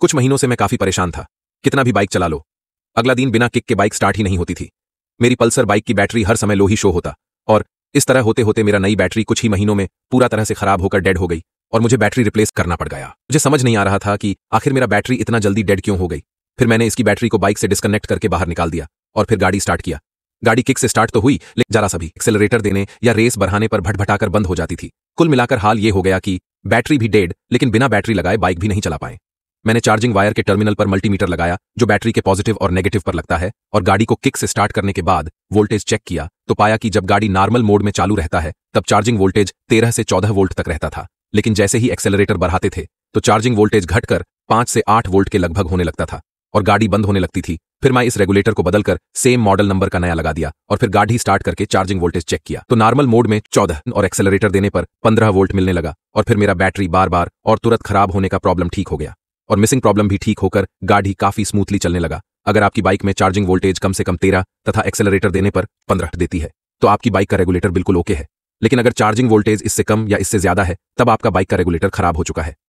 कुछ महीनों से मैं काफी परेशान था कितना भी बाइक चला लो अगला दिन बिना किक के बाइक स्टार्ट ही नहीं होती थी मेरी पल्सर बाइक की बैटरी हर समय लो ही शो होता और इस तरह होते होते मेरा नई बैटरी कुछ ही महीनों में पूरा तरह से खराब होकर डेड हो गई और मुझे बैटरी रिप्लेस करना पड़ गया मुझे समझ नहीं आ रहा था कि आखिर मेरा बैटरी इतना जल्दी डेड क्यों हो गई फिर मैंने इसकी बैटरी को बाइक से डिस्कनेक्ट करके बाहर निकाल दिया और फिर गाड़ी स्टार्ट किया गाड़ी किक से स्टार्ट तो हुई लेकिन जरा सभी एक्सेलरेटर देने या रेस बढ़ाने पर भटभटाकर बंद हो जाती थी कुल मिलाकर हाल ये हो गया कि बैटरी भी डेड लेकिन बिना बैटरी लगाए बाइक भी नहीं चला पाए मैंने चार्जिंग वायर के टर्मिनल पर मल्टीमीटर लगाया जो बैटरी के पॉजिटिव और नेगेटिव पर लगता है और गाड़ी को किक से स्टार्ट करने के बाद वोल्टेज चेक किया तो पाया कि जब गाड़ी नॉर्मल मोड में चालू रहता है तब चार्जिंग वोल्टेज तेरह से चौदह वोल्ट तक रहता था लेकिन जैसे ही एक्सेलरेटर बढ़ाते थे तो चार्जिंग वोल्टेज घटकर पांच से आठ वोल्ट के लगभग होने लगता था और गाड़ी बंद होने लगती थी फिर मैं इस रेगुलेटर को बदलकर सेम मॉडल नंबर का नया लगा दिया और फिर गाड़ी स्टार्ट करके चार्जिंग वोल्टेज चेक किया तो नॉर्मल मोड में चौदह और एक्सेलरेटर देने पर पंद्रह वोल्ट मिलने लगा और फिर मेरा बैटरी बार बार और तुरंत खराब होने का प्रॉब्लम ठीक हो गया और मिसिंग प्रॉब्लम भी ठीक होकर गाड़ी काफी स्मूथली चलने लगा अगर आपकी बाइक में चार्जिंग वोल्टेज कम से कम तेरह तथा एक्सेलरेटर देने पर पंद्रह देती है तो आपकी बाइक का रेगुलेटर बिल्कुल ओके है लेकिन अगर चार्जिंग वोल्टेज इससे कम या इससे ज्यादा है तब आपका बाइक का रेगुलेटर खराब हो चुका है